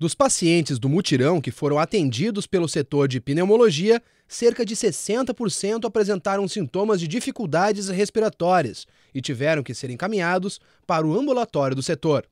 Dos pacientes do mutirão que foram atendidos pelo setor de pneumologia, cerca de 60% apresentaram sintomas de dificuldades respiratórias e tiveram que ser encaminhados para o ambulatório do setor.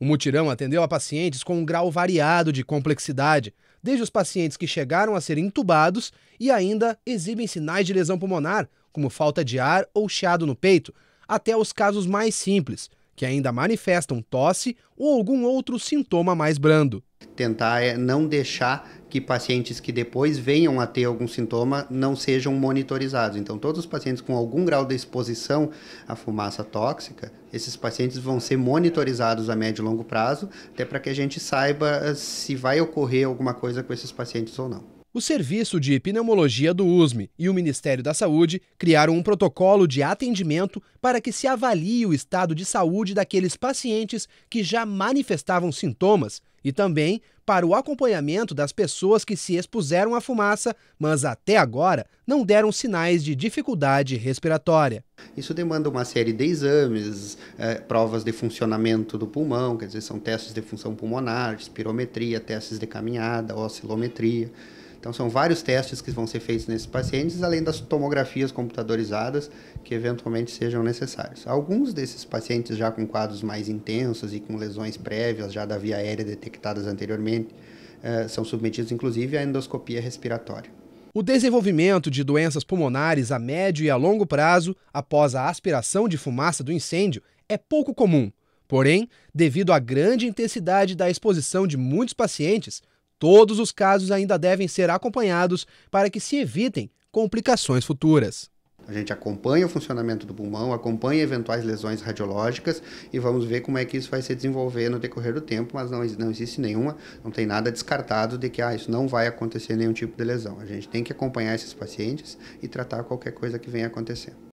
O mutirão atendeu a pacientes com um grau variado de complexidade, desde os pacientes que chegaram a ser intubados e ainda exibem sinais de lesão pulmonar, como falta de ar ou chiado no peito, até os casos mais simples, que ainda manifestam tosse ou algum outro sintoma mais brando. Tentar é não deixar que pacientes que depois venham a ter algum sintoma não sejam monitorizados. Então, todos os pacientes com algum grau de exposição à fumaça tóxica, esses pacientes vão ser monitorizados a médio e longo prazo, até para que a gente saiba eh, se vai ocorrer alguma coisa com esses pacientes ou não. O Serviço de Pneumologia do USME e o Ministério da Saúde criaram um protocolo de atendimento para que se avalie o estado de saúde daqueles pacientes que já manifestavam sintomas e também para o acompanhamento das pessoas que se expuseram à fumaça, mas até agora não deram sinais de dificuldade respiratória. Isso demanda uma série de exames, é, provas de funcionamento do pulmão, quer dizer, são testes de função pulmonar, espirometria, testes de caminhada, oscilometria. Então, são vários testes que vão ser feitos nesses pacientes, além das tomografias computadorizadas que eventualmente sejam necessários. Alguns desses pacientes já com quadros mais intensos e com lesões prévias já da via aérea detectadas anteriormente eh, são submetidos, inclusive, à endoscopia respiratória. O desenvolvimento de doenças pulmonares a médio e a longo prazo após a aspiração de fumaça do incêndio é pouco comum. Porém, devido à grande intensidade da exposição de muitos pacientes, Todos os casos ainda devem ser acompanhados para que se evitem complicações futuras. A gente acompanha o funcionamento do pulmão, acompanha eventuais lesões radiológicas e vamos ver como é que isso vai se desenvolver no decorrer do tempo, mas não, não existe nenhuma, não tem nada descartado de que ah, isso não vai acontecer nenhum tipo de lesão. A gente tem que acompanhar esses pacientes e tratar qualquer coisa que venha acontecendo.